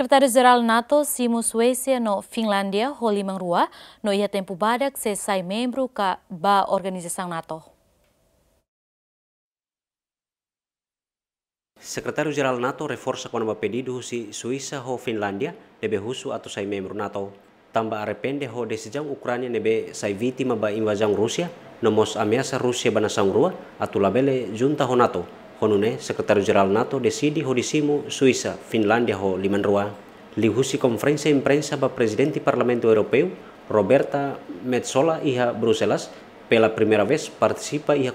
Sekretaris Jeral NATO Simu Suesia no Finlandia Holly Mangrua, no ia tempu badak se sai ka ba organisasi NATO. Sekretaris Jeral NATO reforse ba pedidu si Suisa ho Finlandia nebe husu atau sai membru NATO. Tamba arepende ho desejang Ukrania nebe sai vitima ba Rusia Rusia nomos amiasa Rusia banasang rua atau labele junta ho NATO honune Sekretaris jeral NATO Sidi Hodisimu, Suisa, Finlandia ho limanrua lihusi konferensi imprensa ba presiden di Parlamento Europeu, Roberta Metsola iha Bruselas pela primera vez partisipa iha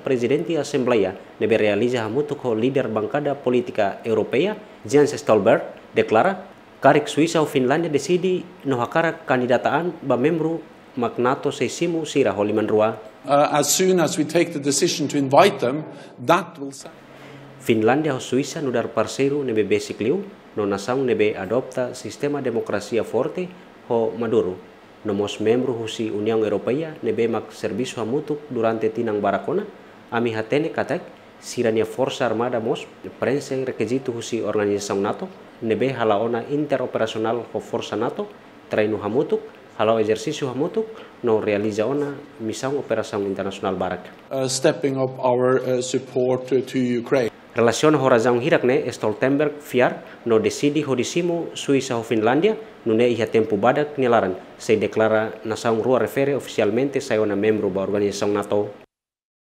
presiden di assembleia nebe realiza hamutu ho Politika bangkada politika europeia Jens Stolberg deklara, Karik Suisa Finlandia, Finlandia decide kandidataan hakara ba membru magnato seisimu sira ho limanrua Uh, as soon as we take the decision to invite them, that will Finlandia dan Suiza nu dar nebe besikliu, no nação nebe adopta sistema demokrasi forte ho Maduro. Nomos membro husi União Europeia nebe mak servisu a mutuk durante tinang barakona, ami hatene katek, sirania forsa armada mos prense rekejitu husi organisasi NATO, nebe halaona interoperasional ho forsa NATO, trainu hamutuk, halau exercício hamutuk no realiza ona missão internasional internasional barak. Uh, stepping up our uh, support to Ukraine. Relaciona horazão hirak ne Stoltenberg fiar no desidi hodisimo Swissa ho Finlandia no ne ia tempo badak nilaran se deklara nação rua refere ofisialmente saiona membro ba organização NATO.